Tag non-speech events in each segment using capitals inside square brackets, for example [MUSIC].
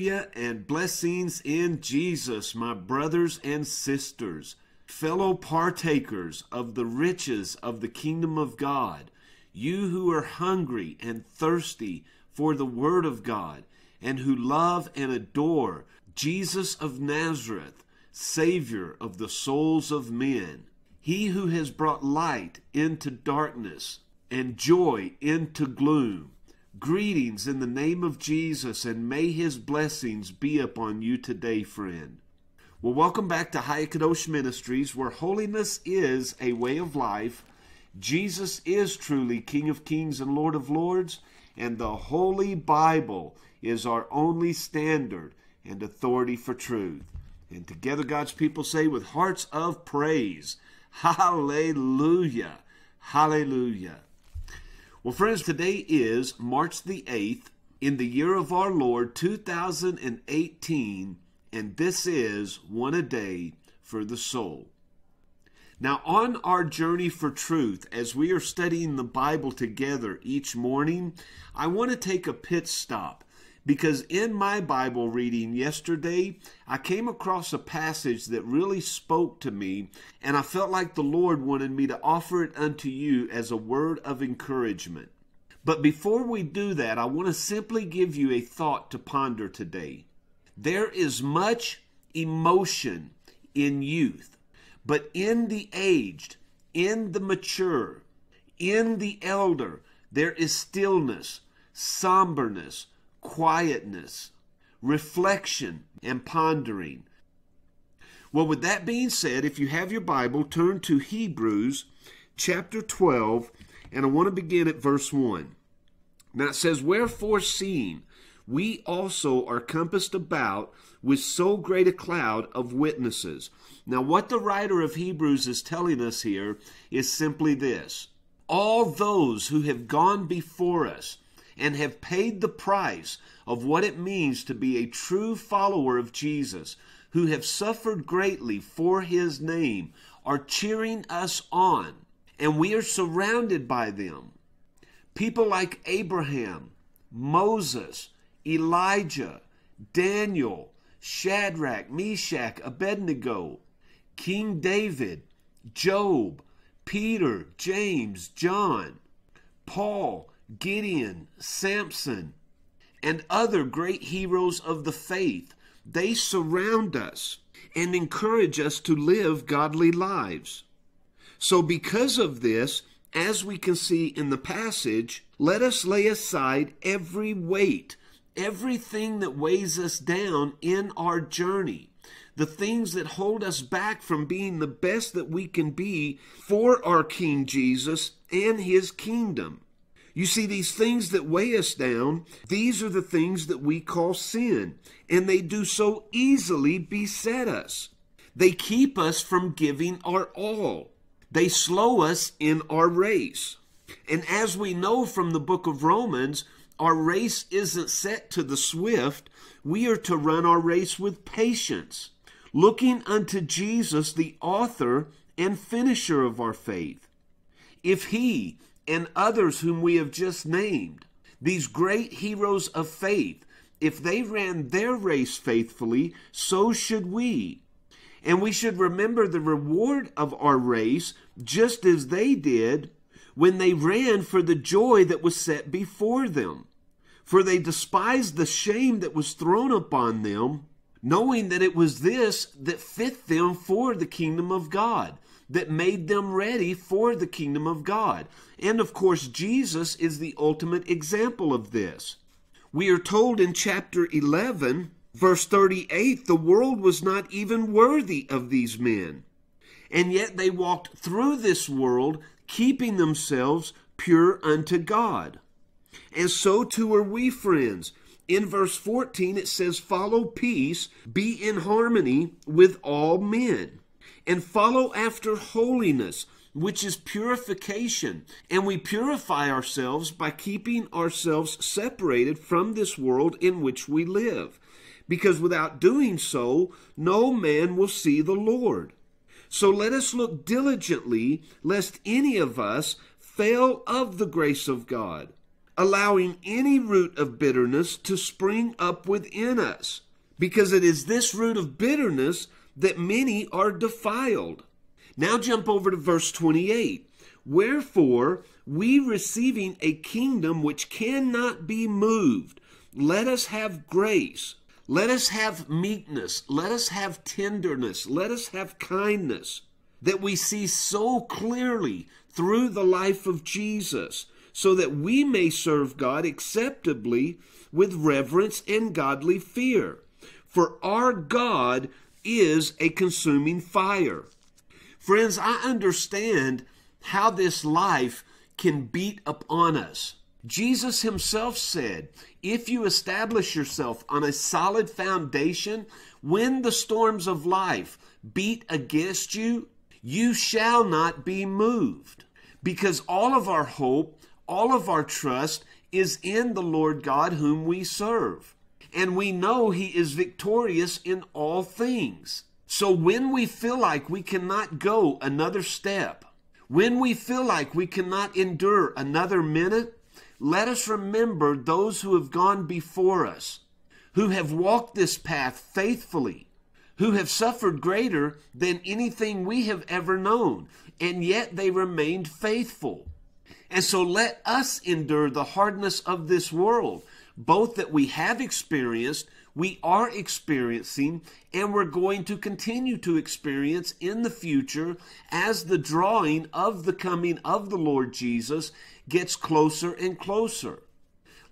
Hallelujah and blessings in Jesus, my brothers and sisters, fellow partakers of the riches of the kingdom of God, you who are hungry and thirsty for the word of God, and who love and adore Jesus of Nazareth, Savior of the souls of men, he who has brought light into darkness and joy into gloom Greetings in the name of Jesus, and may his blessings be upon you today, friend. Well, welcome back to Hayakadosh Ministries, where holiness is a way of life. Jesus is truly King of Kings and Lord of Lords, and the Holy Bible is our only standard and authority for truth. And together, God's people say, with hearts of praise, [LAUGHS] Hallelujah! Hallelujah! Well, friends, today is March the 8th in the year of our Lord 2018, and this is One a Day for the Soul. Now, on our journey for truth, as we are studying the Bible together each morning, I want to take a pit stop because in my Bible reading yesterday, I came across a passage that really spoke to me, and I felt like the Lord wanted me to offer it unto you as a word of encouragement. But before we do that, I want to simply give you a thought to ponder today. There is much emotion in youth, but in the aged, in the mature, in the elder, there is stillness, somberness, quietness, reflection, and pondering. Well, with that being said, if you have your Bible, turn to Hebrews chapter 12, and I want to begin at verse 1. Now it says, Wherefore, seeing we also are compassed about with so great a cloud of witnesses. Now, what the writer of Hebrews is telling us here is simply this all those who have gone before us, and have paid the price of what it means to be a true follower of Jesus, who have suffered greatly for his name, are cheering us on, and we are surrounded by them. People like Abraham, Moses, Elijah, Daniel, Shadrach, Meshach, Abednego, King David, Job, Peter, James, John, Paul, Gideon, Samson, and other great heroes of the faith. They surround us and encourage us to live godly lives. So, because of this, as we can see in the passage, let us lay aside every weight, everything that weighs us down in our journey, the things that hold us back from being the best that we can be for our King Jesus and his kingdom. You see, these things that weigh us down, these are the things that we call sin, and they do so easily beset us. They keep us from giving our all. They slow us in our race. And as we know from the book of Romans, our race isn't set to the swift. We are to run our race with patience, looking unto Jesus, the author and finisher of our faith. If he, and others whom we have just named, these great heroes of faith, if they ran their race faithfully, so should we. And we should remember the reward of our race just as they did when they ran for the joy that was set before them. For they despised the shame that was thrown upon them, knowing that it was this that fit them for the kingdom of God that made them ready for the kingdom of God. And of course, Jesus is the ultimate example of this. We are told in chapter 11, verse 38, the world was not even worthy of these men. And yet they walked through this world, keeping themselves pure unto God. And so too are we, friends. In verse 14, it says, Follow peace, be in harmony with all men and follow after holiness, which is purification. And we purify ourselves by keeping ourselves separated from this world in which we live. Because without doing so, no man will see the Lord. So let us look diligently, lest any of us fail of the grace of God, allowing any root of bitterness to spring up within us. Because it is this root of bitterness that many are defiled. Now jump over to verse 28. Wherefore, we receiving a kingdom which cannot be moved, let us have grace. Let us have meekness. Let us have tenderness. Let us have kindness that we see so clearly through the life of Jesus, so that we may serve God acceptably with reverence and godly fear. For our God is a consuming fire. Friends, I understand how this life can beat upon us. Jesus himself said, If you establish yourself on a solid foundation, when the storms of life beat against you, you shall not be moved. Because all of our hope, all of our trust is in the Lord God whom we serve and we know he is victorious in all things. So when we feel like we cannot go another step, when we feel like we cannot endure another minute, let us remember those who have gone before us, who have walked this path faithfully, who have suffered greater than anything we have ever known, and yet they remained faithful. And so let us endure the hardness of this world both that we have experienced, we are experiencing, and we're going to continue to experience in the future as the drawing of the coming of the Lord Jesus gets closer and closer.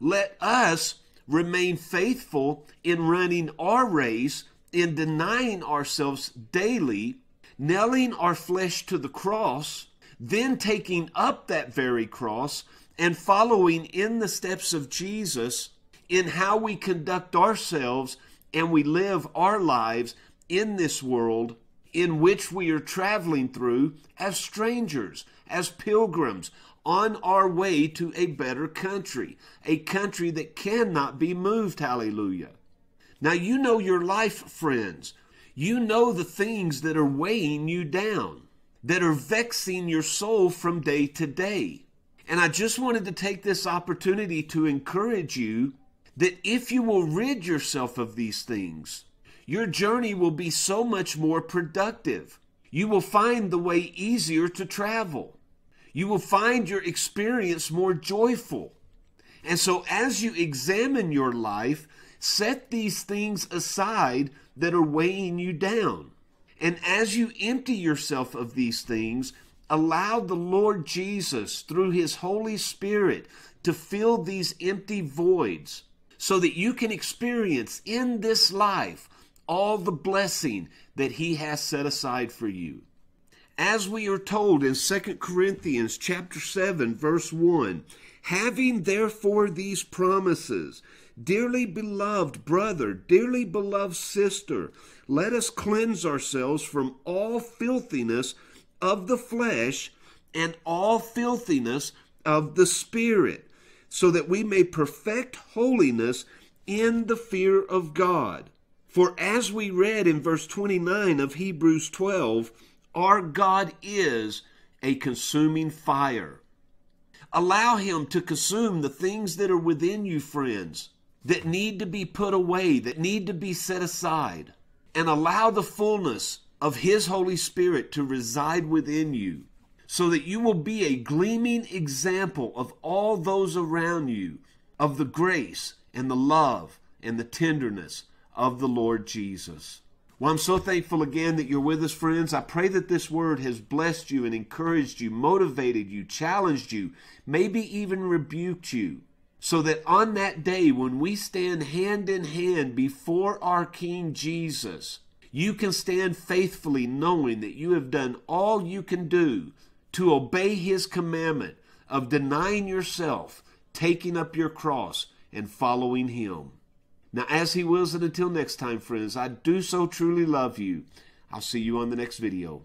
Let us remain faithful in running our race, in denying ourselves daily, nailing our flesh to the cross, then taking up that very cross and following in the steps of Jesus in how we conduct ourselves and we live our lives in this world in which we are traveling through as strangers, as pilgrims, on our way to a better country, a country that cannot be moved. Hallelujah. Now, you know your life, friends. You know the things that are weighing you down, that are vexing your soul from day to day. And I just wanted to take this opportunity to encourage you that if you will rid yourself of these things, your journey will be so much more productive. You will find the way easier to travel. You will find your experience more joyful. And so, as you examine your life, set these things aside that are weighing you down. And as you empty yourself of these things, allowed the Lord Jesus through his Holy Spirit to fill these empty voids so that you can experience in this life all the blessing that he has set aside for you. As we are told in 2 Corinthians chapter 7 verse 1, having therefore these promises, dearly beloved brother, dearly beloved sister, let us cleanse ourselves from all filthiness of the flesh and all filthiness of the Spirit, so that we may perfect holiness in the fear of God. For as we read in verse 29 of Hebrews 12, our God is a consuming fire. Allow Him to consume the things that are within you, friends, that need to be put away, that need to be set aside, and allow the fullness of His Holy Spirit to reside within you, so that you will be a gleaming example of all those around you of the grace and the love and the tenderness of the Lord Jesus. Well, I'm so thankful again that you're with us, friends. I pray that this word has blessed you and encouraged you, motivated you, challenged you, maybe even rebuked you, so that on that day when we stand hand in hand before our King Jesus, you can stand faithfully knowing that you have done all you can do to obey his commandment of denying yourself, taking up your cross, and following him. Now, as he wills it until next time, friends, I do so truly love you. I'll see you on the next video.